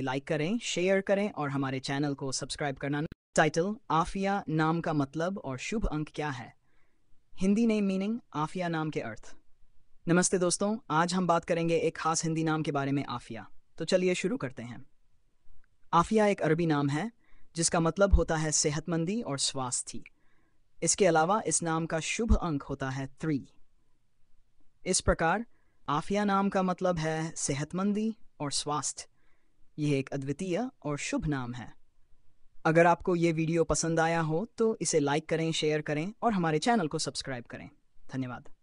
like करें share करें और हमारे चैनल को सब्सक्राइब करना टाइटल आफिया नाम का मतलब और शुभ अंक क्या है हिंदी नेम मीनिंग आफिया नाम के अर्थ नमस्ते दोस्तों आज हम बात करेंगे एक खास हिंदी नाम के बारे में आफिया तो चलिए शुरू करते हैं आफिया एक अरबी नाम है जिसका मतलब होता है सेहतमंदी और स्वास्थ्य इसके अलावा इस नाम का शुभ अंक होता है थ्री इस प्रकार आफिया नाम का मतलब है सेहतमंदी और स्वास्थ्य यह एक अद्वितीय और शुभ नाम है अगर आपको ये वीडियो पसंद आया हो तो इसे लाइक करें शेयर करें और हमारे चैनल को सब्सक्राइब करें धन्यवाद